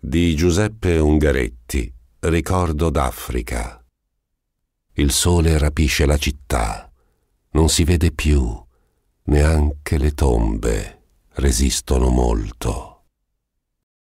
di Giuseppe Ungaretti, Ricordo d'Africa. Il sole rapisce la città, non si vede più, neanche le tombe resistono molto.